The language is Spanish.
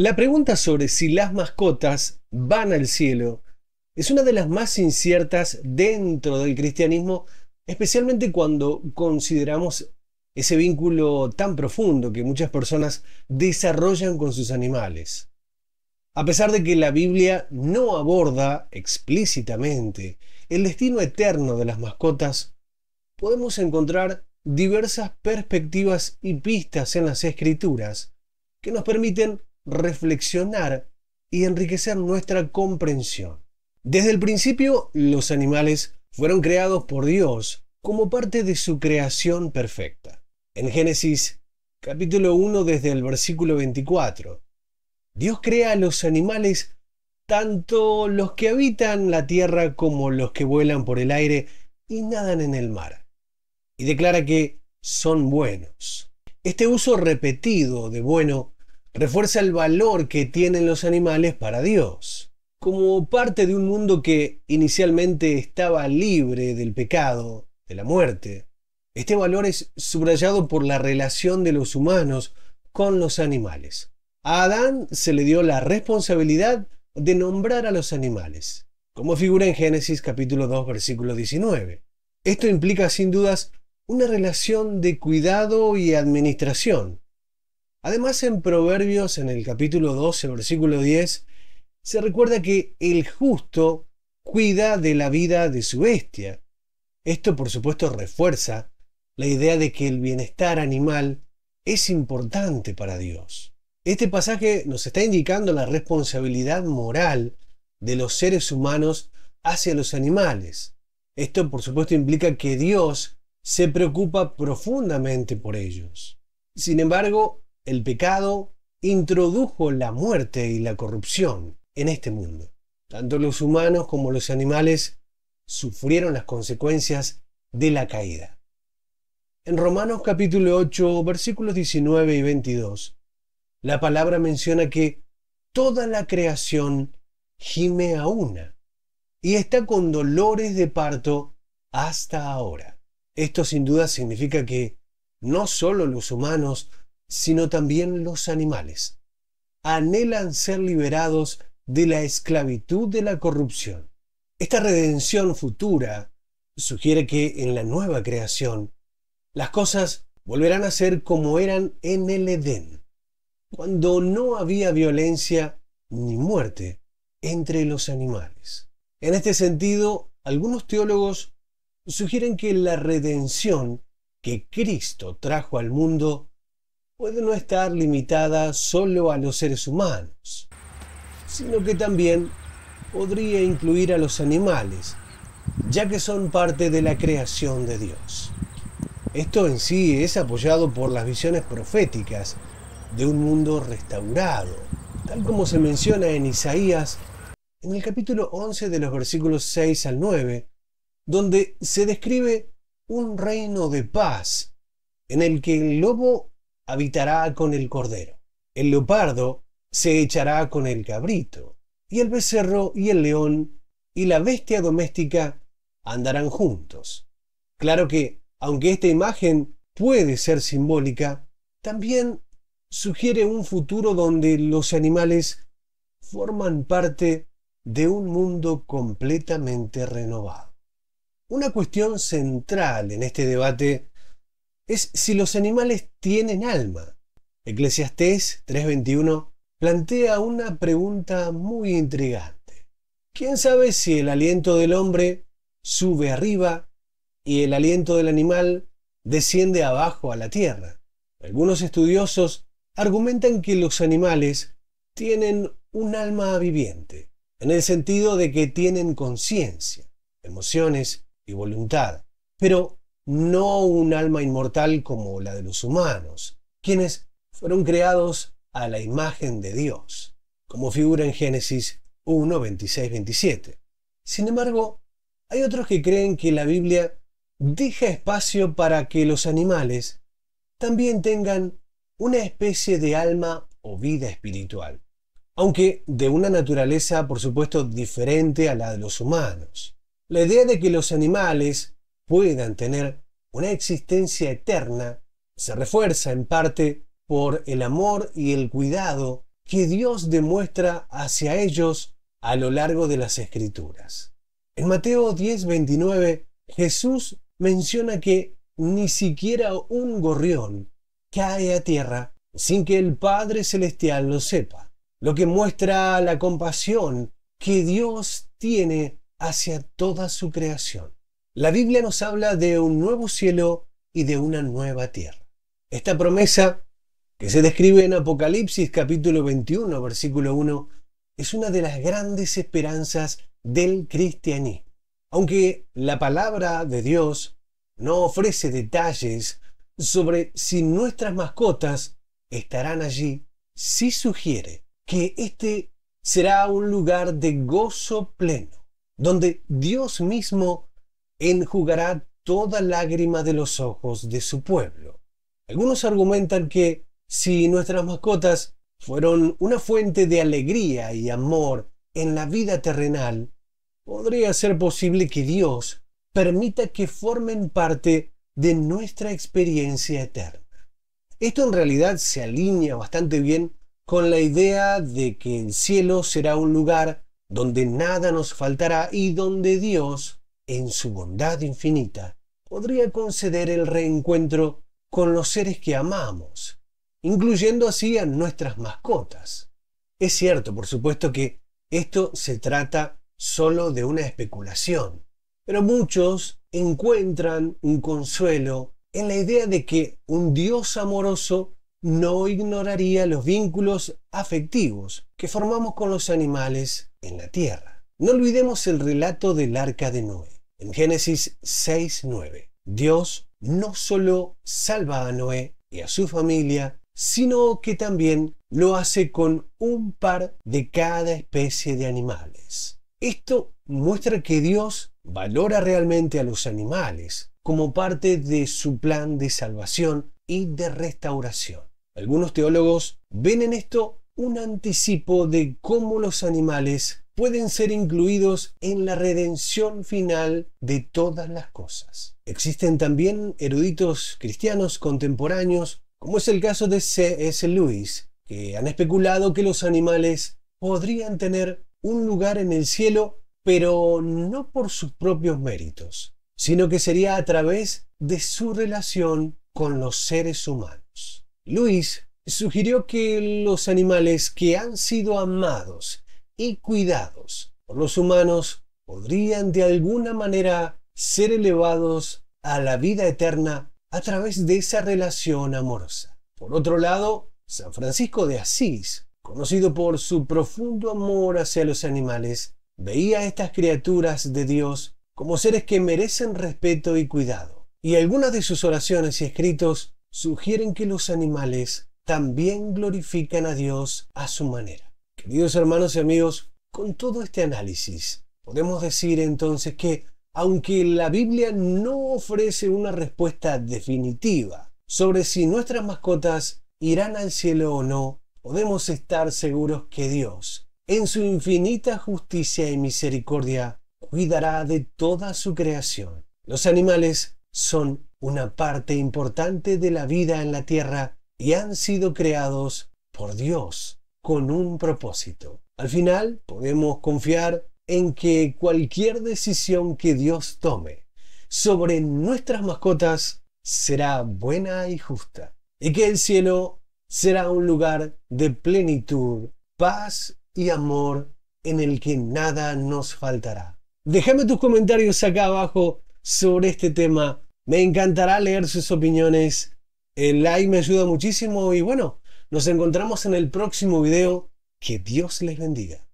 La pregunta sobre si las mascotas van al cielo es una de las más inciertas dentro del cristianismo, especialmente cuando consideramos ese vínculo tan profundo que muchas personas desarrollan con sus animales. A pesar de que la Biblia no aborda explícitamente el destino eterno de las mascotas, podemos encontrar diversas perspectivas y pistas en las escrituras que nos permiten reflexionar y enriquecer nuestra comprensión. Desde el principio, los animales fueron creados por Dios como parte de su creación perfecta. En Génesis capítulo 1 desde el versículo 24, Dios crea a los animales tanto los que habitan la tierra como los que vuelan por el aire y nadan en el mar, y declara que son buenos. Este uso repetido de bueno refuerza el valor que tienen los animales para Dios. Como parte de un mundo que inicialmente estaba libre del pecado, de la muerte, este valor es subrayado por la relación de los humanos con los animales. A Adán se le dio la responsabilidad de nombrar a los animales, como figura en Génesis capítulo 2 versículo 19. Esto implica sin dudas una relación de cuidado y administración, Además, en Proverbios, en el capítulo 12, versículo 10, se recuerda que el justo cuida de la vida de su bestia. Esto, por supuesto, refuerza la idea de que el bienestar animal es importante para Dios. Este pasaje nos está indicando la responsabilidad moral de los seres humanos hacia los animales. Esto, por supuesto, implica que Dios se preocupa profundamente por ellos. Sin embargo, el pecado introdujo la muerte y la corrupción en este mundo. Tanto los humanos como los animales sufrieron las consecuencias de la caída. En Romanos capítulo 8, versículos 19 y 22, la palabra menciona que toda la creación gime a una y está con dolores de parto hasta ahora. Esto sin duda significa que no solo los humanos sino también los animales, anhelan ser liberados de la esclavitud de la corrupción. Esta redención futura sugiere que en la nueva creación las cosas volverán a ser como eran en el Edén, cuando no había violencia ni muerte entre los animales. En este sentido, algunos teólogos sugieren que la redención que Cristo trajo al mundo puede no estar limitada solo a los seres humanos, sino que también podría incluir a los animales, ya que son parte de la creación de Dios. Esto en sí es apoyado por las visiones proféticas de un mundo restaurado, tal como se menciona en Isaías en el capítulo 11 de los versículos 6 al 9, donde se describe un reino de paz en el que el lobo habitará con el cordero, el leopardo se echará con el cabrito, y el becerro y el león y la bestia doméstica andarán juntos. Claro que, aunque esta imagen puede ser simbólica, también sugiere un futuro donde los animales forman parte de un mundo completamente renovado. Una cuestión central en este debate es si los animales tienen alma. Eclesiastés 3:21 plantea una pregunta muy intrigante. ¿Quién sabe si el aliento del hombre sube arriba y el aliento del animal desciende abajo a la tierra? Algunos estudiosos argumentan que los animales tienen un alma viviente, en el sentido de que tienen conciencia, emociones y voluntad. Pero, no un alma inmortal como la de los humanos, quienes fueron creados a la imagen de Dios, como figura en Génesis 1, 26, 27. Sin embargo, hay otros que creen que la Biblia deja espacio para que los animales también tengan una especie de alma o vida espiritual, aunque de una naturaleza por supuesto diferente a la de los humanos. La idea de que los animales puedan tener una existencia eterna, se refuerza en parte por el amor y el cuidado que Dios demuestra hacia ellos a lo largo de las escrituras. En Mateo 10:29, Jesús menciona que ni siquiera un gorrión cae a tierra sin que el Padre Celestial lo sepa, lo que muestra la compasión que Dios tiene hacia toda su creación. La Biblia nos habla de un nuevo cielo y de una nueva tierra. Esta promesa, que se describe en Apocalipsis capítulo 21, versículo 1, es una de las grandes esperanzas del cristianismo. Aunque la palabra de Dios no ofrece detalles sobre si nuestras mascotas estarán allí, sí sugiere que este será un lugar de gozo pleno, donde Dios mismo enjugará toda lágrima de los ojos de su pueblo. Algunos argumentan que si nuestras mascotas fueron una fuente de alegría y amor en la vida terrenal, podría ser posible que Dios permita que formen parte de nuestra experiencia eterna. Esto en realidad se alinea bastante bien con la idea de que el cielo será un lugar donde nada nos faltará y donde Dios en su bondad infinita, podría conceder el reencuentro con los seres que amamos, incluyendo así a nuestras mascotas. Es cierto, por supuesto, que esto se trata solo de una especulación, pero muchos encuentran un consuelo en la idea de que un Dios amoroso no ignoraría los vínculos afectivos que formamos con los animales en la tierra. No olvidemos el relato del arca de Noé. En Génesis 6.9, Dios no solo salva a Noé y a su familia, sino que también lo hace con un par de cada especie de animales. Esto muestra que Dios valora realmente a los animales como parte de su plan de salvación y de restauración. Algunos teólogos ven en esto un anticipo de cómo los animales pueden ser incluidos en la redención final de todas las cosas. Existen también eruditos cristianos contemporáneos, como es el caso de C.S. Lewis, que han especulado que los animales podrían tener un lugar en el cielo, pero no por sus propios méritos, sino que sería a través de su relación con los seres humanos. Lewis sugirió que los animales que han sido amados y cuidados por los humanos podrían de alguna manera ser elevados a la vida eterna a través de esa relación amorosa. Por otro lado, San Francisco de Asís, conocido por su profundo amor hacia los animales, veía a estas criaturas de Dios como seres que merecen respeto y cuidado. Y algunas de sus oraciones y escritos sugieren que los animales también glorifican a Dios a su manera. Queridos hermanos y amigos, con todo este análisis, podemos decir entonces que, aunque la Biblia no ofrece una respuesta definitiva sobre si nuestras mascotas irán al cielo o no, podemos estar seguros que Dios, en su infinita justicia y misericordia, cuidará de toda su creación. Los animales son una parte importante de la vida en la tierra y han sido creados por Dios con un propósito. Al final podemos confiar en que cualquier decisión que Dios tome sobre nuestras mascotas será buena y justa, y que el cielo será un lugar de plenitud, paz y amor en el que nada nos faltará. Déjame tus comentarios acá abajo sobre este tema. Me encantará leer sus opiniones. El like me ayuda muchísimo y bueno, nos encontramos en el próximo video. Que Dios les bendiga.